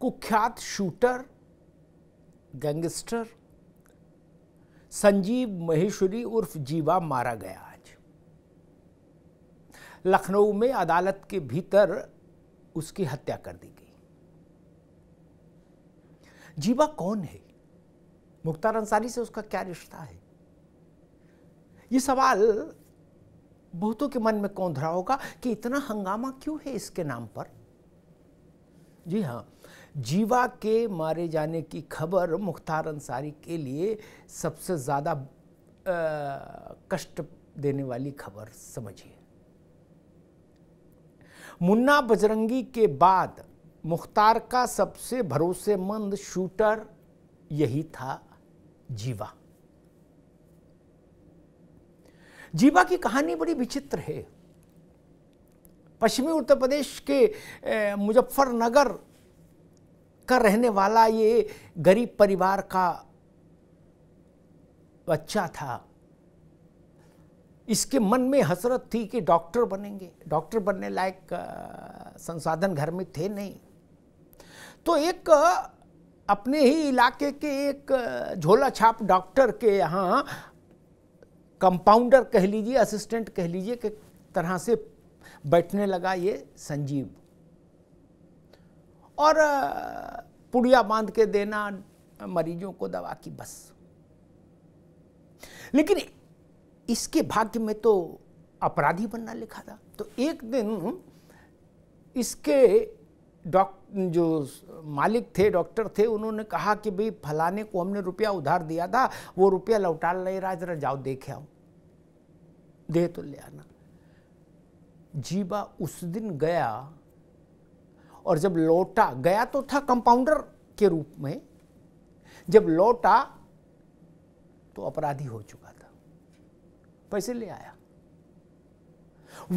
कुख्यात shooter gangster Sanjeev Maheshwari उर्फ जीवा मारा गया आज लखनऊ में अदालत के भीतर उसकी हत्या कर दी गई जीवा कौन है मुख्तार अंसारी से उसका क्या रिश्ता है यह सवाल बहुतों के मन में कौंध रहा होगा कि इतना हंगामा क्यों है इसके नाम पर जी हाँ जीवा के मारे जाने की खबर मुख्तार अंसारी के लिए सबसे ज़्यादा कष्ट देने वाली खबर समझिए मुन्ना बजरंगी के बाद मुख्तार का सबसे भरोसेमंद शूटर यही था जीवा जीवा की कहानी बड़ी विचित्र है पश्चिमी उत्तर प्रदेश के मुजफ्फरनगर का रहने वाला ये गरीब परिवार का बच्चा था इसके मन में हसरत थी कि डॉक्टर बनेंगे डॉक्टर बनने लायक संसाधन घर में थे नहीं तो एक अपने ही इलाके के एक झोला छाप डॉक्टर के यहाँ कंपाउंडर कह लीजिए असिस्टेंट कह लीजिए कि तरह से बैठने लगा ये संजीव और पुड़िया बांध के देना मरीजों को दवा की बस लेकिन इसके भाग्य में तो अपराधी बनना लिखा था तो एक दिन इसके डॉक्ट जो मालिक थे डॉक्टर थे उन्होंने कहा कि भाई फलाने को हमने रुपया उधार दिया था वो रुपया लौटा नहीं रहा जरा जाओ देखे आओ दे तो ले आना जीबा उस दिन गया और जब लौटा गया तो था कंपाउंडर के रूप में जब लौटा तो अपराधी हो चुका था पैसे ले आया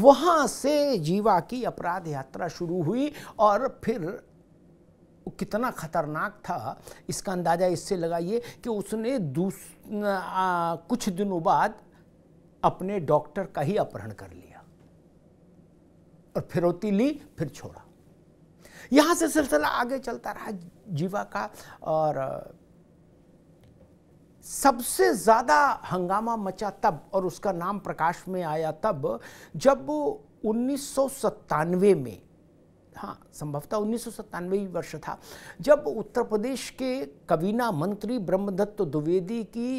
वहां से जीवा की अपराध यात्रा शुरू हुई और फिर कितना खतरनाक था इसका अंदाजा इससे लगाइए कि उसने दूस आ, कुछ दिनों बाद अपने डॉक्टर का ही अपहरण कर लिया और फिरौती ली फिर छोड़ा यहाँ से सिलसिला आगे चलता रहा जीवा का और सबसे ज़्यादा हंगामा मचा तब और उसका नाम प्रकाश में आया तब जब उन्नीस में हाँ संभवतः उन्नीस सौ वर्ष था जब उत्तर प्रदेश के कवीना मंत्री ब्रह्मदत्त द्विवेदी की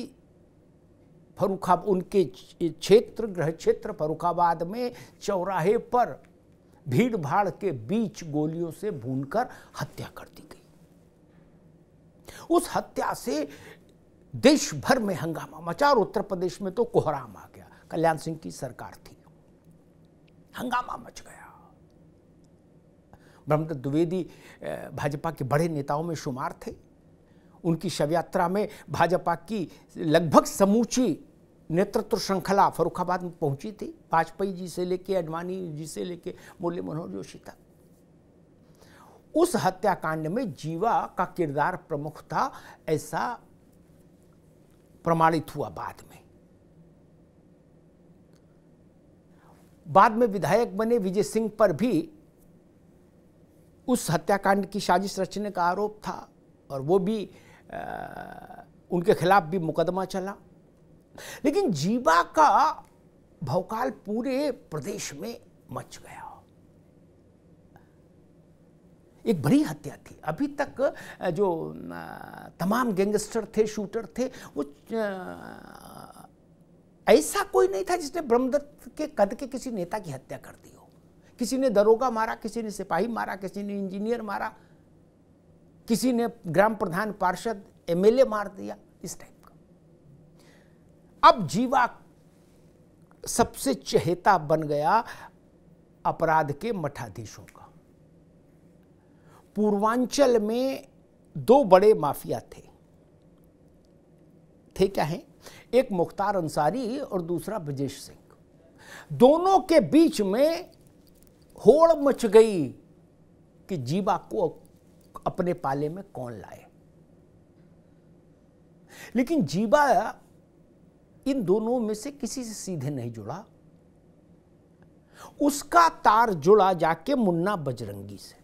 फरुखा उनके क्षेत्र ग्रह क्षेत्र फरुखाबाद में चौराहे पर भीड़भाड़ के बीच गोलियों से भूनकर हत्या कर दी गई उस हत्या से देश भर में हंगामा मचा और उत्तर प्रदेश में तो कोहराम आ गया कल्याण सिंह की सरकार थी हंगामा मच गया ब्रह्मदत्त द्विवेदी भाजपा के बड़े नेताओं में शुमार थे उनकी शव यात्रा में भाजपा की लगभग समूची नेतृत्व श्रृंखला फरुखाबाद में पहुंची थी वाजपेयी जी से लेके अडवाणी जी से लेके मुरली मनोहर जोशी तक उस हत्याकांड में जीवा का किरदार प्रमुख था ऐसा प्रमाणित हुआ बाद में बाद में विधायक बने विजय सिंह पर भी उस हत्याकांड की साजिश रचने का आरोप था और वो भी आ, उनके खिलाफ भी मुकदमा चला लेकिन जीवा का भौकाल पूरे प्रदेश में मच गया एक बड़ी हत्या थी अभी तक जो तमाम गैंगस्टर थे शूटर थे वो ऐसा कोई नहीं था जिसने ब्रह्मदत्त के कद के किसी नेता की हत्या कर दी हो किसी ने दरोगा मारा किसी ने सिपाही मारा किसी ने इंजीनियर मारा किसी ने ग्राम प्रधान पार्षद एमएलए मार दिया इस टाइप अब जीवा सबसे चहेता बन गया अपराध के मठाधीशों का पूर्वांचल में दो बड़े माफिया थे थे क्या हैं एक मुख्तार अंसारी और दूसरा ब्रजेश सिंह दोनों के बीच में होड़ मच गई कि जीवा को अपने पाले में कौन लाए लेकिन जीवा इन दोनों में से किसी से सीधे नहीं जुड़ा उसका तार जुड़ा जाके मुन्ना बजरंगी से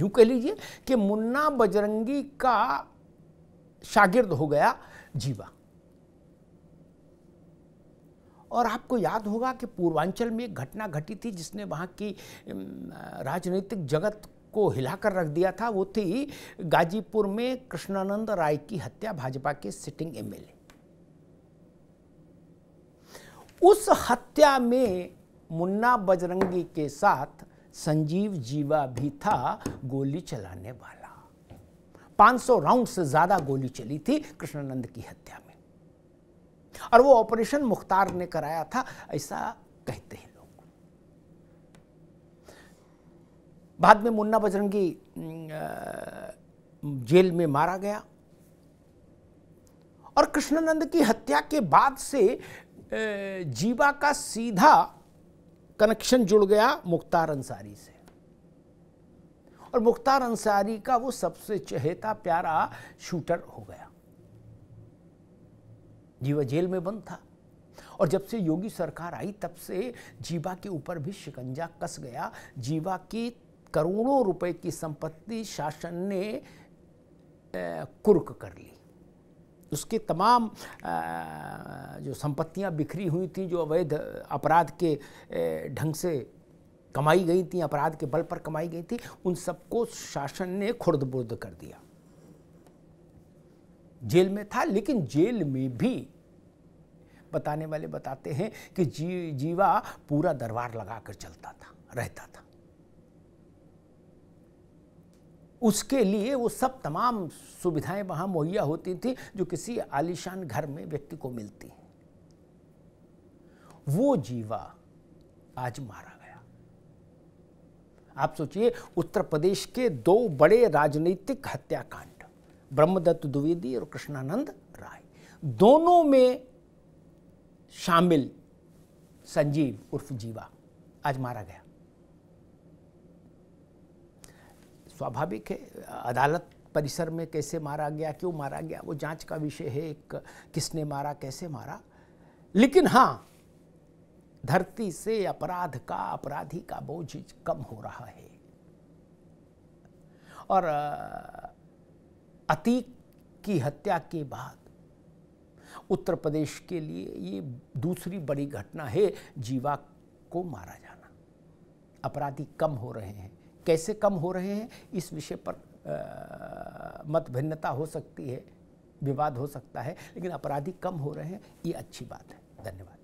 यूं कह लीजिए कि मुन्ना बजरंगी का शागिर्द हो गया जीवा और आपको याद होगा कि पूर्वांचल में एक घटना घटी थी जिसने वहां की राजनीतिक जगत को हिलाकर रख दिया था वो थी गाजीपुर में कृष्णानंद राय की हत्या भाजपा के सिटिंग एमएलए उस हत्या में मुन्ना बजरंगी के साथ संजीव जीवा भी था गोली चलाने वाला 500 राउंड से ज्यादा गोली चली थी कृष्णानंद की हत्या में और वो ऑपरेशन मुख्तार ने कराया था ऐसा कहते हैं बाद में मुन्ना बजरंगी जेल में मारा गया और कृष्णानंद की हत्या के बाद से जीवा का सीधा कनेक्शन जुड़ गया मुख्तार अंसारी से और मुख्तार अंसारी का वो सबसे चहेता प्यारा शूटर हो गया जीवा जेल में बंद था और जब से योगी सरकार आई तब से जीवा के ऊपर भी शिकंजा कस गया जीवा की करोड़ों रुपए की संपत्ति शासन ने कुर्क कर ली उसकी तमाम जो संपत्तियां बिखरी हुई थी जो अवैध अपराध के ढंग से कमाई गई थी अपराध के बल पर कमाई गई थी उन सबको शासन ने खुर्द बुर्द कर दिया जेल में था लेकिन जेल में भी बताने वाले बताते हैं कि जी जीवा पूरा दरबार लगा कर चलता था रहता था उसके लिए वो सब तमाम सुविधाएं वहां मुहैया होती थी जो किसी आलिशान घर में व्यक्ति को मिलती वो जीवा आज मारा गया आप सोचिए उत्तर प्रदेश के दो बड़े राजनीतिक हत्याकांड ब्रह्मदत्त द्विवेदी और कृष्णानंद राय दोनों में शामिल संजीव उर्फ जीवा आज मारा गया स्वाभाविक है अदालत परिसर में कैसे मारा गया क्यों मारा गया वो जांच का विषय है एक किसने मारा कैसे मारा लेकिन हाँ धरती से अपराध का अपराधी का बोझ कम हो रहा है और अतीक की हत्या के बाद उत्तर प्रदेश के लिए ये दूसरी बड़ी घटना है जीवा को मारा जाना अपराधी कम हो रहे हैं कैसे कम हो रहे हैं इस विषय पर मत भिन्नता हो सकती है विवाद हो सकता है लेकिन अपराधी कम हो रहे हैं ये अच्छी बात है धन्यवाद